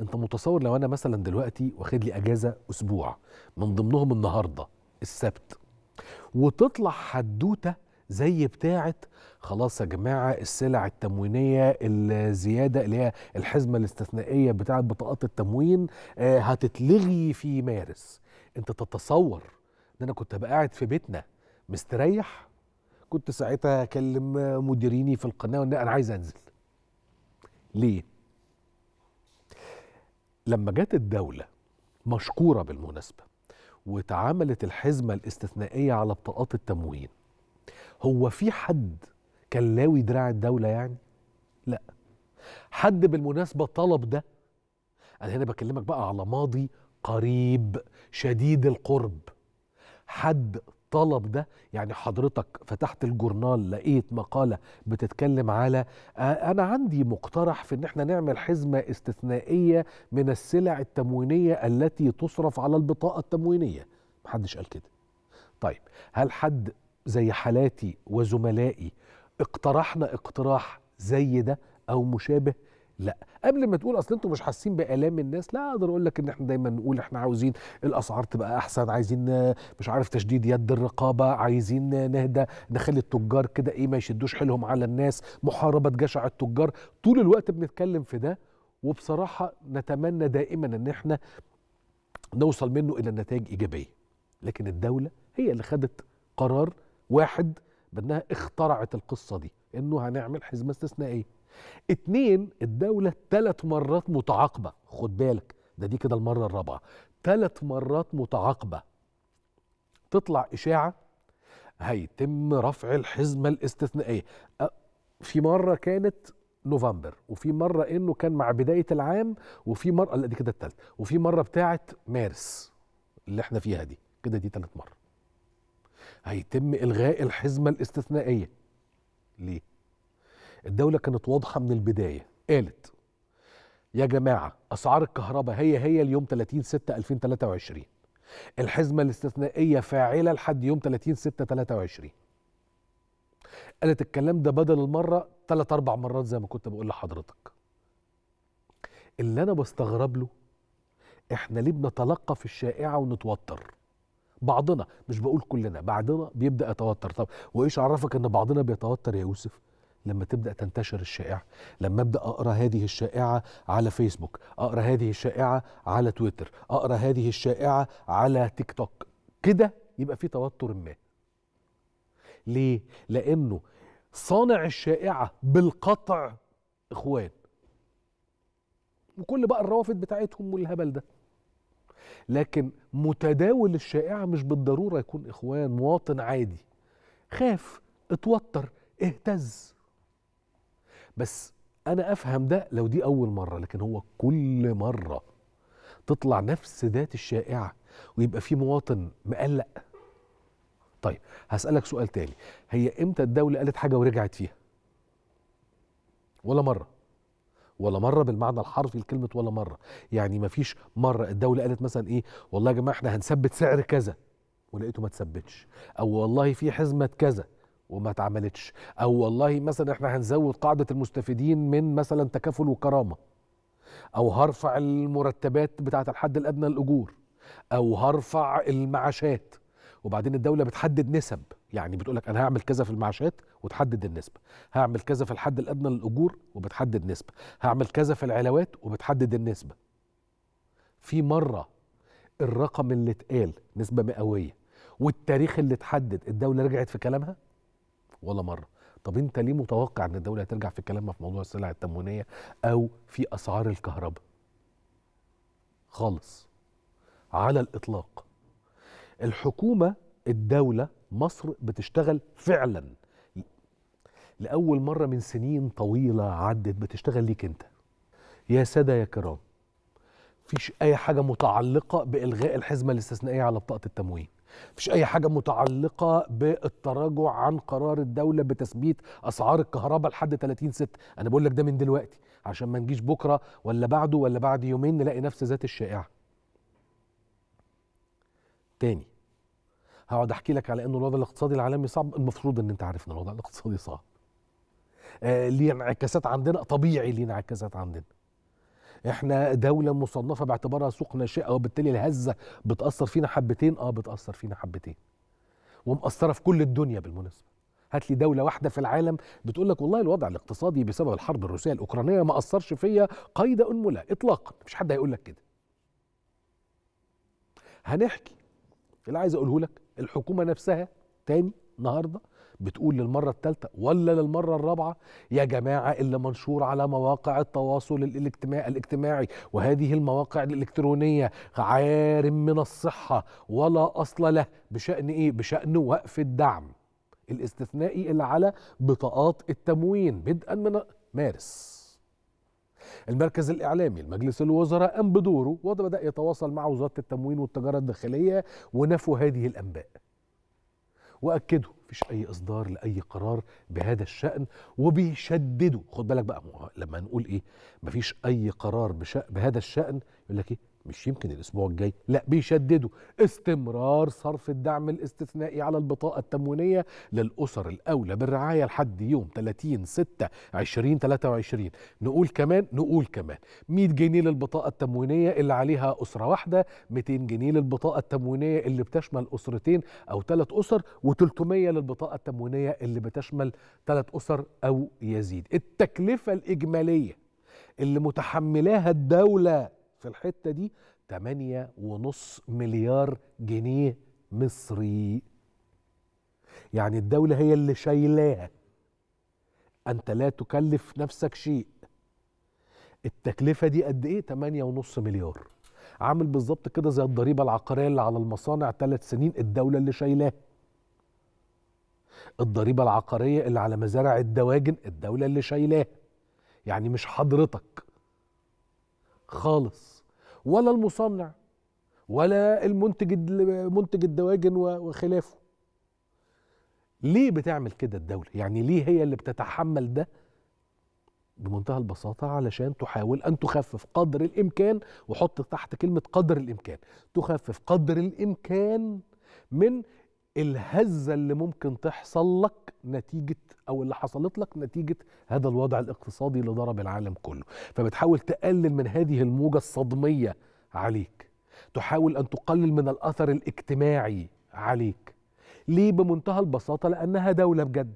انت متصور لو انا مثلا دلوقتي واخد لي اجازه اسبوع من ضمنهم النهارده السبت وتطلع حدوته زي بتاعه خلاص يا جماعه السلع التموينيه الزياده اللي هي الحزمه الاستثنائيه بتاعه بطاقات التموين آه، هتتلغي في مارس انت تتصور ان انا كنت هبقى قاعد في بيتنا مستريح كنت ساعتها اكلم مديريني في القناه وان انا عايز انزل ليه لما جت الدولة مشكورة بالمناسبة وتعاملت الحزمة الاستثنائية على بطاقات التموين هو في حد كان لاوي دراع الدولة يعني؟ لا حد بالمناسبة طلب ده أنا هنا بكلمك بقى على ماضي قريب شديد القرب حد الطلب ده يعني حضرتك فتحت الجورنال لقيت مقالة بتتكلم على آه، أنا عندي مقترح في إن إحنا نعمل حزمة استثنائية من السلع التموينية التي تصرف على البطاقة التموينية محدش قال كده طيب هل حد زي حالاتي وزملائي اقترحنا اقتراح زي ده أو مشابه لا قبل ما تقول اصل انتوا مش حاسين بالام الناس لا اقدر اقول لك ان احنا دايما نقول احنا عاوزين الاسعار تبقى احسن عايزين مش عارف تشديد يد الرقابه عايزين نهدى نخلي التجار كده ايه ما يشدوش حيلهم على الناس محاربه جشع التجار طول الوقت بنتكلم في ده وبصراحه نتمنى دائما ان احنا نوصل منه الى نتائج ايجابيه لكن الدوله هي اللي خدت قرار واحد بانها اخترعت القصه دي انه هنعمل حزمه استثنائيه اتنين الدولة ثلاث مرات متعاقبة خد بالك ده دي كده المرة الرابعة ثلاث مرات متعاقبة تطلع إشاعة هيتم رفع الحزمة الاستثنائية في مرة كانت نوفمبر وفي مرة إنه كان مع بداية العام وفي مرة لا دي كده التالتة وفي مرة بتاعة مارس اللي احنا فيها دي كده دي تالت مرة هيتم إلغاء الحزمة الاستثنائية ليه؟ الدولة كانت واضحة من البداية قالت يا جماعة أسعار الكهرباء هي هي اليوم 30 6 2023 الحزمة الاستثنائية فاعلة لحد يوم 30 6 23 قالت الكلام ده بدل المرة ثلاث أربع مرات زي ما كنت بقول لحضرتك اللي أنا بستغرب له إحنا ليه بنتلقى في الشائعة ونتوتر بعضنا مش بقول كلنا بعضنا بيبدأ يتوتر طب وإيش عرفك إن بعضنا بيتوتر يا يوسف لما تبدا تنتشر الشائعه لما ابدا اقرا هذه الشائعه على فيسبوك اقرا هذه الشائعه على تويتر اقرا هذه الشائعه على تيك توك كده يبقى في توتر ما ليه لانه صانع الشائعه بالقطع اخوان وكل بقى الروافد بتاعتهم والهبل ده لكن متداول الشائعه مش بالضروره يكون اخوان مواطن عادي خاف اتوتر اهتز بس انا افهم ده لو دي اول مره لكن هو كل مره تطلع نفس ذات الشائعه ويبقى في مواطن مقلق طيب هسالك سؤال تاني هي امتى الدوله قالت حاجه ورجعت فيها ولا مره ولا مره بالمعنى الحرفي لكلمه ولا مره يعني ما فيش مره الدوله قالت مثلا ايه والله يا جماعه احنا هنثبت سعر كذا ولقيته ما تثبتش او والله في حزمه كذا وما اتعملتش او والله مثلا احنا هنزود قاعده المستفيدين من مثلا تكافل وكرامه او هرفع المرتبات بتاعه الحد الادنى للاجور او هرفع المعاشات وبعدين الدوله بتحدد نسب يعني بتقول لك انا هعمل كذا في المعاشات وتحدد النسبه هعمل كذا في الحد الادنى للاجور وبتحدد نسبه هعمل كذا في العلاوات وبتحدد النسبه في مره الرقم اللي اتقال نسبه مئويه والتاريخ اللي اتحدد الدوله رجعت في كلامها ولا مره طب انت ليه متوقع ان الدوله هترجع في كلامها في موضوع السلع التموينيه او في اسعار الكهرباء خالص على الاطلاق الحكومه الدوله مصر بتشتغل فعلا لاول مره من سنين طويله عدت بتشتغل ليك انت يا ساده يا كرام مفيش اي حاجه متعلقه بالغاء الحزمه الاستثنائيه على بطاقه التموين مفيش اي حاجه متعلقه بالتراجع عن قرار الدوله بتثبيت اسعار الكهرباء لحد 30 6 انا بقول لك ده من دلوقتي عشان ما نجيش بكره ولا بعده ولا بعد يومين نلاقي نفس ذات الشائعه تاني هقعد احكي لك على انه الوضع الاقتصادي العالمي صعب المفروض ان انت عارف ان الوضع الاقتصادي صعب آه ليه انعكاسات عندنا طبيعي ليه انعكاسات عندنا احنا دوله مصنفه باعتبارها سوق ناشئه وبالتالي الهزه بتاثر فينا حبتين اه بتاثر فينا حبتين ومأثره في كل الدنيا بالمناسبه هات لي دوله واحده في العالم بتقول لك والله الوضع الاقتصادي بسبب الحرب الروسيه الاوكرانيه ما اثرش فيا قيد انملا اطلاقا مش حد هيقول لك كده هنحكي اللي عايز اقوله لك الحكومه نفسها تاني النهارده بتقول للمرة الثالثة ولا للمرة الرابعة يا جماعة اللي منشور على مواقع التواصل الاجتماعي, الاجتماعي وهذه المواقع الإلكترونية عارم من الصحة ولا أصل له بشأن إيه؟ بشأن وقف الدعم الاستثنائي اللي على بطاقات التموين بدءا من مارس المركز الإعلامي لمجلس الوزراء قام بدوره وبدأ يتواصل مع وزارة التموين والتجارة الداخلية ونفوا هذه الأنباء واكدوا مفيش اي اصدار لاي قرار بهذا الشان وبيشددوا خد بالك بقى لما نقول ايه مفيش اي قرار بهذا الشان يقول لك ايه مش يمكن الاسبوع الجاي لا بيشددوا استمرار صرف الدعم الاستثنائي على البطاقه التموينيه للاسر الاولى بالرعايه لحد يوم 30 6 2023 نقول كمان نقول كمان 100 جنيه للبطاقه التموينيه اللي عليها اسره واحده 200 جنيه للبطاقه التموينيه اللي بتشمل اسرتين او ثلاث اسر و300 للبطاقه التموينيه اللي بتشمل ثلاث اسر او يزيد التكلفه الاجماليه اللي متحملاها الدوله في الحتة دي 8.5 مليار جنيه مصري يعني الدولة هي اللي شايلاها أنت لا تكلف نفسك شيء التكلفة دي قد إيه 8.5 مليار عامل بالظبط كده زي الضريبة العقارية اللي على المصانع ثلاث سنين الدولة اللي شايلاها الضريبة العقارية اللي على مزارع الدواجن الدولة اللي شايلاها يعني مش حضرتك خالص ولا المصنع ولا المنتج منتج الدواجن وخلافه ليه بتعمل كده الدولة يعني ليه هي اللي بتتحمل ده بمنتهى البساطة علشان تحاول أن تخفف قدر الإمكان وحط تحت كلمة قدر الإمكان تخفف قدر الإمكان من الهزه اللي ممكن تحصل لك نتيجه او اللي حصلت لك نتيجه هذا الوضع الاقتصادي اللي ضرب العالم كله فبتحاول تقلل من هذه الموجه الصدميه عليك تحاول ان تقلل من الاثر الاجتماعي عليك ليه بمنتهى البساطه لانها دوله بجد